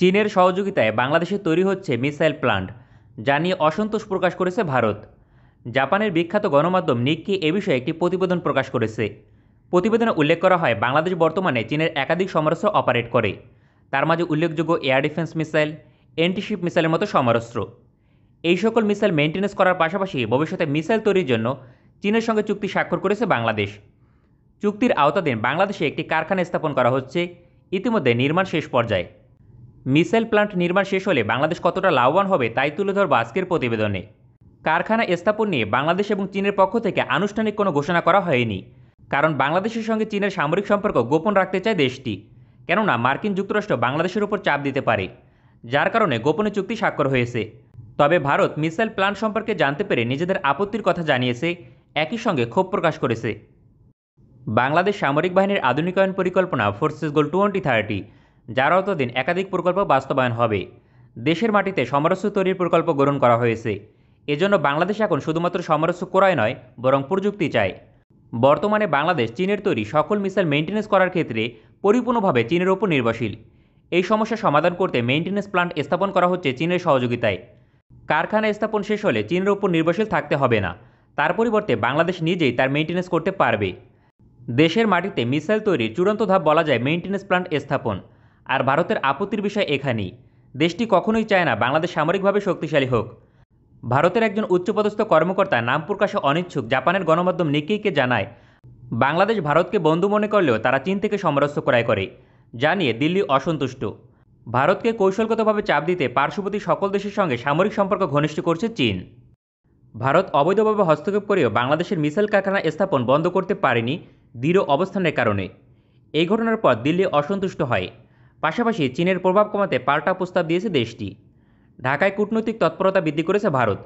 চীনের সহযোগিতায় বাংলাদেশে তৈরি হচ্ছে মিসাইল প্লান্ট যা নিয়ে অসন্তোষ প্রকাশ করেছে ভারত জাপানের বিখ্যাত গণমাধ্যম নিক্কি এ বিষয়ে একটি প্রতিবেদন প্রকাশ করেছে প্রতিবেদনে উল্লেখ করা হয় বাংলাদেশ বর্তমানে চীনের একাধিক সমরাস্ত্র অপারেট করে তার মাঝে উল্লেখযোগ্য এয়ার ডিফেন্স মিসাইল এন্টিশিপ মিসাইলের মতো সমরস্ত্র এই সকল মিসাইল মেনটেন্যান্স করার পাশাপাশি ভবিষ্যতে মিসাইল তৈরির জন্য চীনের সঙ্গে চুক্তি স্বাক্ষর করেছে বাংলাদেশ চুক্তির আওতাধীন বাংলাদেশে একটি কারখানা স্থাপন করা হচ্ছে ইতিমধ্যে নির্মাণ শেষ পর্যায়ে মিসাইল প্লান্ট নির্মাণ শেষ হলে বাংলাদেশ কতটা লাভবান হবে তাই তুলে ধরব আজকের প্রতিবেদনে কারখানা স্থাপন নিয়ে বাংলাদেশ এবং চীনের পক্ষ থেকে আনুষ্ঠানিক কোনো ঘোষণা করা হয়নি কারণ বাংলাদেশের সঙ্গে চীনের সামরিক সম্পর্ক গোপন রাখতে চায় দেশটি কেননা মার্কিন যুক্তরাষ্ট্র বাংলাদেশের উপর চাপ দিতে পারে যার কারণে গোপনে চুক্তি স্বাক্ষর হয়েছে তবে ভারত মিসাইল প্লান্ট সম্পর্কে জানতে পেরে নিজেদের আপত্তির কথা জানিয়েছে একই সঙ্গে ক্ষোভ প্রকাশ করেছে বাংলাদেশ সামরিক বাহিনীর আধুনিকায়ন পরিকল্পনা ফোর্সেস গোল টোয়েন্টি থার্টি যার অতদিন একাধিক প্রকল্প বাস্তবায়ন হবে দেশের মাটিতে সমরস্য তৈরির প্রকল্প গ্রহণ করা হয়েছে এজন্য বাংলাদেশ এখন শুধুমাত্র সমরস্য করায় নয় বরং প্রযুক্তি চায় বর্তমানে বাংলাদেশ চীনের তৈরি সকল মিসাইল মেনটেন্যান্স করার ক্ষেত্রে পরিপূর্ণভাবে চীনের ওপর নির্ভরশীল এই সমস্যা সমাধান করতে মেনটেন্যান্স প্লান্ট স্থাপন করা হচ্ছে চীনের সহযোগিতায় কারখানা স্থাপন শেষ হলে চীনের ওপর নির্ভরশীল থাকতে হবে না তার পরিবর্তে বাংলাদেশ নিজেই তার মেনটেন্যান্স করতে পারবে দেশের মাটিতে মিসাইল তৈরির চূড়ান্ত ধাপ বলা যায় মেনটেন্যান্স প্লান্ট স্থাপন আর ভারতের আপত্তির বিষয় এখানেই দেশটি কখনোই চায় না বাংলাদেশ সামরিকভাবে শক্তিশালী হোক ভারতের একজন উচ্চপদস্থ কর্মকর্তা নাম প্রকাশে অনিচ্ছুক জাপানের গণমাধ্যম নিকেইকে জানায় বাংলাদেশ ভারতকে বন্ধু মনে করলেও তারা চীন থেকে সমরস্য ক্রয় করে জানিয়ে দিল্লি অসন্তুষ্ট ভারতকে কৌশলগতভাবে চাপ দিতে পার্শ্ববর্তী সকল দেশের সঙ্গে সামরিক সম্পর্ক ঘনিষ্ঠ করছে চীন ভারত অবৈধভাবে হস্তক্ষেপ করেও বাংলাদেশের মিসাইল কারখানা স্থাপন বন্ধ করতে পারেনি দৃঢ় অবস্থানের কারণে এই ঘটনার পর দিল্লি অসন্তুষ্ট হয় পাশাপাশি চীনের প্রভাব কমাতে পাল্টা প্রস্তাব দিয়েছে দেশটি ঢাকায় কূটনৈতিক তৎপরতা বৃদ্ধি করেছে ভারত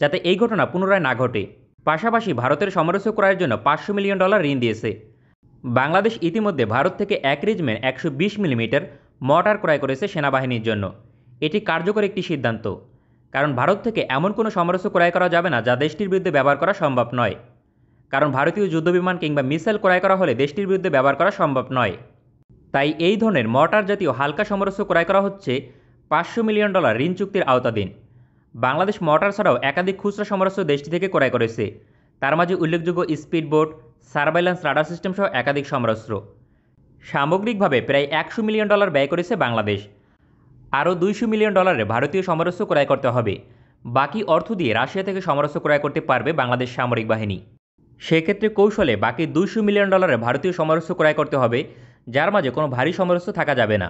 যাতে এই ঘটনা পুনরায় না ঘটে পাশাপাশি ভারতের সমরস্য করার জন্য পাঁচশো মিলিয়ন ডলার ঋণ দিয়েছে বাংলাদেশ ইতিমধ্যে ভারত থেকে এক রেজমেন্ট একশো বিশ মিলিমিটার মর্টার ক্রয় করেছে সেনাবাহিনীর জন্য এটি কার্যকর একটি সিদ্ধান্ত কারণ ভারত থেকে এমন কোনো সমরস্য ক্রয় করা যাবে না যা দেশটির বিরুদ্ধে ব্যবহার করা সম্ভব নয় কারণ ভারতীয় যুদ্ধবিমান কিংবা মিসাইল ক্রয় করা হলে দেশটির বিরুদ্ধে ব্যবহার করা সম্ভব নয় তাই এই ধরনের মর্টার জাতীয় হালকা সমরস্য ক্রয় করা হচ্ছে পাঁচশো মিলিয়ন ডলার ঋণ চুক্তির আওতাধীন বাংলাদেশ মর্টার ছাড়াও একাধিক খুচরা সমরস্য দেশটি থেকে ক্রয় করেছে তার মাঝে উল্লেখযোগ্য স্পিডবোট সার্ভাইল্যান্স রাডার সিস্টেম সহ একাধিক সমরস্ত্র সামগ্রিকভাবে প্রায় একশো মিলিয়ন ডলার ব্যয় করেছে বাংলাদেশ আরও দুইশো মিলিয়ন ডলারে ভারতীয় সমরাস্ত্র ক্রয় করতে হবে বাকি অর্থ দিয়ে রাশিয়া থেকে সমরস্য ক্রয় করতে পারবে বাংলাদেশ সামরিক বাহিনী সেক্ষেত্রে কৌশলে বাকি দুইশো মিলিয়ন ডলারে ভারতীয় সমরাস্ত্র ক্রয় করতে হবে যার মাঝে কোনো ভারী সমরস্থ থাকা যাবে না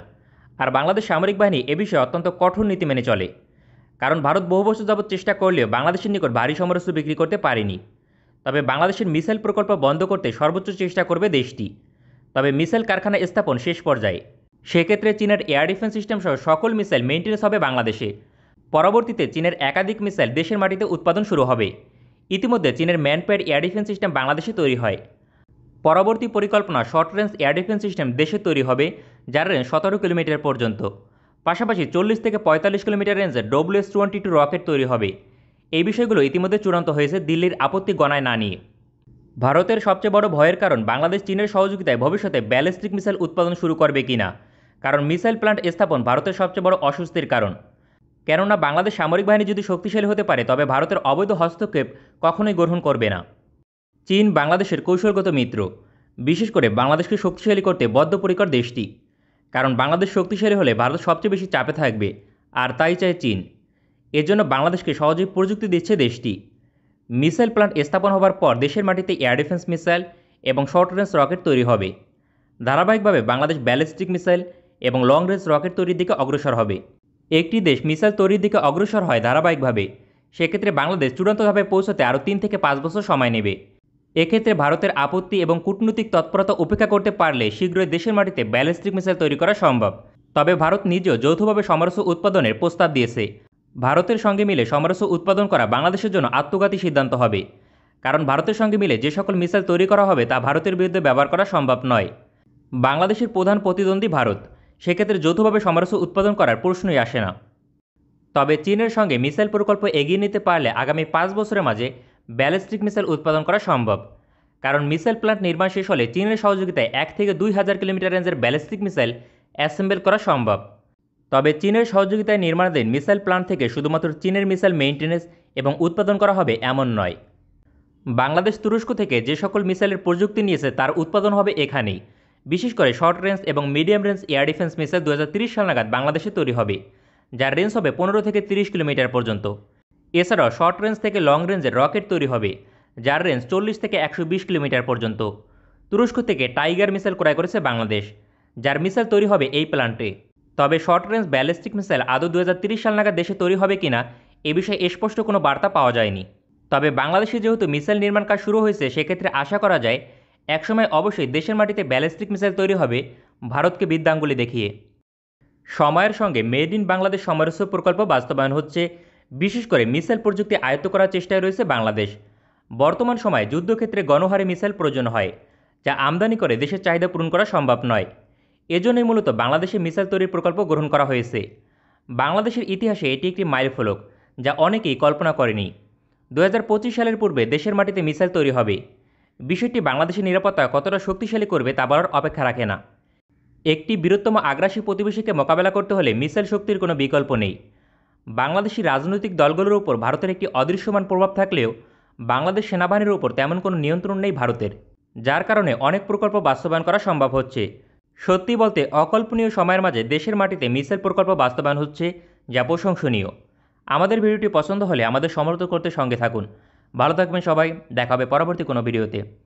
আর বাংলাদেশ সামরিক বাহিনী এ বিষয়ে অত্যন্ত কঠোর নীতি মেনে চলে কারণ ভারত বহু বছর যাবৎ চেষ্টা করলেও বাংলাদেশের নিকট ভারী সমরস্থ বিক্রি করতে পারেনি তবে বাংলাদেশের মিসাইল প্রকল্প বন্ধ করতে সর্বোচ্চ চেষ্টা করবে দেশটি তবে মিসাইল কারখানা স্থাপন শেষ পর্যায়ে সেক্ষেত্রে চীনের এয়ার ডিফেন্স সিস্টেম সহ সকল মিসাইল মেনটেন্স হবে বাংলাদেশে পরবর্তীতে চীনের একাধিক মিসাইল দেশের মাটিতে উৎপাদন শুরু হবে ইতিমধ্যে চীনের ম্যানপ্যাড এয়ার ডিফেন্স সিস্টেম বাংলাদেশে তৈরি হয় পরবর্তী পরিকল্পনা short range air defence system দেশে তৈরি হবে যার রেঞ্জ সতেরো কিলোমিটার পর্যন্ত পাশাপাশি চল্লিশ থেকে পঁয়তাল্লিশ কিলোমিটার রেঞ্জে এস টোয়েন্টি টু রকেট তৈরি হবে এই বিষয়গুলো ইতিমধ্যে চূড়ান্ত হয়েছে দিল্লির আপত্তি গণায় না নিয়ে ভারতের সবচেয়ে বড় ভয়ের কারণ বাংলাদেশ চীনের সহযোগিতায় ভবিষ্যতে ব্যালিস্টিক মিসাইল উৎপাদন শুরু করবে কিনা কারণ মিসাইল প্ল্যান্ট স্থাপন ভারতের সবচেয়ে বড় অস্বস্তির কারণ কেননা বাংলাদেশ সামরিক বাহিনী যদি শক্তিশালী হতে পারে তবে ভারতের অবৈধ হস্তক্ষেপ কখনোই গ্রহণ করবে না চীন বাংলাদেশের কৌশলগত মিত্র বিশেষ করে বাংলাদেশকে শক্তিশালী করতে বদ্ধপরিকর দেশটি কারণ বাংলাদেশ শক্তিশালী হলে ভারত সবচেয়ে বেশি চাপে থাকবে আর তাই চায় চীন এজন্য বাংলাদেশকে সহজে প্রযুক্তি দিচ্ছে দেশটি মিসাইল প্লান্ট স্থাপন হবার পর দেশের মাটিতে এয়ার ডিফেন্স মিসাইল এবং শর্ট রেঞ্জ রকেট তৈরি হবে ধারাবাহিকভাবে বাংলাদেশ ব্যালিস্টিক মিসাইল এবং লং রেঞ্জ রকেট তৈরির দিকে অগ্রসর হবে একটি দেশ মিসাইল তৈরির দিকে অগ্রসর হয় ধারাবাহিকভাবে সেক্ষেত্রে বাংলাদেশ চূড়ান্তভাবে পৌঁছতে আরও তিন থেকে পাঁচ বছর সময় নেবে এক্ষেত্রে ভারতের আপত্তি এবং কূটনৈতিক তৎপরতা উপেক্ষা করতে পারলে শীঘ্রই দেশের মাটিতে ব্যালিস্টিক মিসাইল তৈরি করা সম্ভব তবে ভারত নিজেও যৌথভাবে সমরস্য উৎপাদনের প্রস্তাব দিয়েছে ভারতের সঙ্গে মিলে সমরস্য উৎপাদন করা বাংলাদেশের জন্য আত্মঘাতী সিদ্ধান্ত হবে কারণ ভারতের সঙ্গে মিলে যে সকল মিসাইল তৈরি করা হবে তা ভারতের বিরুদ্ধে ব্যবহার করা সম্ভব নয় বাংলাদেশের প্রধান প্রতিদ্বন্দ্বী ভারত সেক্ষেত্রে যৌথভাবে সমরস্য উৎপাদন করার প্রশ্নই আসে না তবে চীনের সঙ্গে মিসাইল প্রকল্প এগিয়ে নিতে পারলে আগামী পাঁচ বছরের মাঝে ব্যালিস্টিক মিসাইল উৎপাদন করা সম্ভব কারণ মিসাইল প্ল্যান্ট নির্মাণ শেষ হলে চীনের সহযোগিতায় এক থেকে দুই হাজার কিলোমিটার রেঞ্জের ব্যালিস্টিক মিসাইল অ্যাসেম্বল করা সম্ভব তবে চীনের সহযোগিতায় নির্মাণাধীন মিসাইল প্ল্যান্ট থেকে শুধুমাত্র চীনের মিসাইল মেইনটেনেন্স এবং উৎপাদন করা হবে এমন নয় বাংলাদেশ তুরস্ক থেকে যে সকল মিসাইলের প্রযুক্তি নিয়েছে তার উৎপাদন হবে এখানেই বিশেষ করে শর্ট রেঞ্জ এবং medium range air defence missile দু সাল নাগাদ বাংলাদেশে তৈরি হবে যার রেঞ্জ হবে পনেরো থেকে তিরিশ কিলোমিটার পর্যন্ত এছাড়াও শর্ট রেঞ্জ থেকে লং রেঞ্জের রকেট তৈরি হবে যার রেঞ্জ চল্লিশ থেকে একশো কিলোমিটার পর্যন্ত তুরস্ক থেকে টাইগার মিসাইল ক্রয় করেছে বাংলাদেশ যার মিসাইল তৈরি হবে এই প্ল্যান্টে তবে শর্ট রেঞ্জ ব্যালিস্টিক মিসাইল আদৌ দু সাল নাগাদ দেশে তৈরি হবে কিনা এ বিষয়ে স্পষ্ট কোনো বার্তা পাওয়া যায়নি তবে বাংলাদেশে যেহেতু মিসাইল নির্মাণ কাজ শুরু হয়েছে সেক্ষেত্রে আশা করা যায় একসময় অবশ্যই দেশের মাটিতে ব্যালিস্টিক মিসাইল তৈরি হবে ভারতকে বিদ্যাঙ্গুলি দেখিয়ে সময়ের সঙ্গে মেড ইন বাংলাদেশ সমরস্য প্রকল্প বাস্তবায়ন হচ্ছে বিশেষ করে মিসাইল প্রযুক্তি আয়ত্ত করার চেষ্টায় রয়েছে বাংলাদেশ বর্তমান সময়ে যুদ্ধক্ষেত্রে গণহারে মিসাইল প্রয়োজন হয় যা আমদানি করে দেশের চাহিদা পূরণ করা সম্ভব নয় এজন্যই মূলত বাংলাদেশে মিসাইল তৈরির প্রকল্প গ্রহণ করা হয়েছে বাংলাদেশের ইতিহাসে এটি একটি ফলক যা অনেকেই কল্পনা করেনি দু সালের পূর্বে দেশের মাটিতে মিসাইল তৈরি হবে বিষয়টি বাংলাদেশের নিরাপত্তা কতটা শক্তিশালী করবে তা বলার অপেক্ষা রাখে না একটি বৃহত্তম আগ্রাসী প্রতিবেশীকে মোকাবেলা করতে হলে মিসাইল শক্তির কোনো বিকল্প নেই বাংলাদেশি রাজনৈতিক দলগুলোর ওপর ভারতের একটি অদৃশ্যমান প্রভাব থাকলেও বাংলাদেশ সেনাবাহিনীর ওপর তেমন কোনো নিয়ন্ত্রণ নেই ভারতের যার কারণে অনেক প্রকল্প বাস্তবায়ন করা সম্ভব হচ্ছে সত্যি বলতে অকল্পনীয় সময়ের মাঝে দেশের মাটিতে মিসাইল প্রকল্প বাস্তবায়ন হচ্ছে যা প্রশংসনীয় আমাদের ভিডিওটি পছন্দ হলে আমাদের সমর্থন করতে সঙ্গে থাকুন ভালো থাকবেন সবাই দেখা হবে পরবর্তী কোনো ভিডিওতে